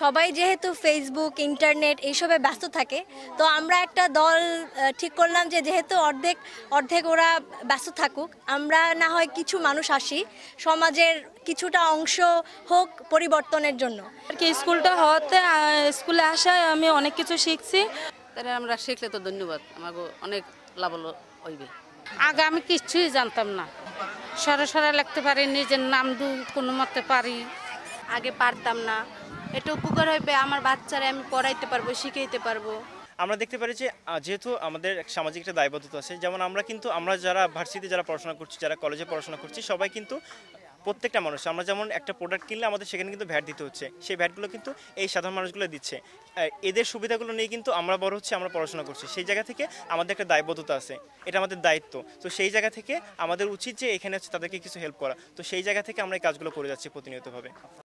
সবাই যেহেতু Facebook internet এইসবে ব্যস্ত থাকে তো আমরা একটা দল ঠিক করলাম যে যেহেতু অর্ধেক অর্ধেক ওরা ব্যস্ত থাকুক আমরা না হয় কিছু মানুষ আসি সমাজের কিছুটা অংশ হোক পরিবর্তনের জন্য আর কি স্কুলটা হওয়াতে স্কুলে আসায় আমি অনেক কিছু শিখছি তাহলে আমরা শিখলে তো ধন্যবাদ আমাকে অনেক লাভ হইবে আগে আমি কিছুই জানতাম না সরাসরি লিখতে পারি নিজের নাম দু কোনো মতে পারি আগে পারতাম না এটা উপকার হবে আমার বাচ্চারা আমি পড়াইতে পারবো শিখাইতে পারবো আমরা দেখতে পারি যে যেহেতু আমাদের সামাজিক একটা দায়বদ্ধতা আছে যেমন আমরা কিন্তু আমরা যারা ভার্সিটিতে যারা পড়াশোনা করছি যারা কলেজে পড়াশোনা করছি সবাই কিন্তু প্রত্যেকটা মানুষ আমরা যেমন একটা প্রোডাক্ট কিনলে আমাদের সেখানে কিন্তু ভ্যাট দিতে হচ্ছে সেই ভ্যাটগুলো কিন্তু এই সাধারণ মানুষগুলো দিচ্ছে এদের সুবিধাগুলো নিয়ে কিন্তু আমরা বড় হচ্ছে আমরা পড়াশোনা করছি সেই জায়গা থেকে আমাদের একটা দায়বদ্ধতা আছে এটা আমাদের দায়িত্ব তো সেই জায়গা থেকে আমাদের উচিত যে এখানে হচ্ছে তাদেরকে কিছু হেল্প করা তো সেই জায়গা থেকে আমরা এই কাজগুলো করে যাচ্ছি প্রতিনিয়তভাবে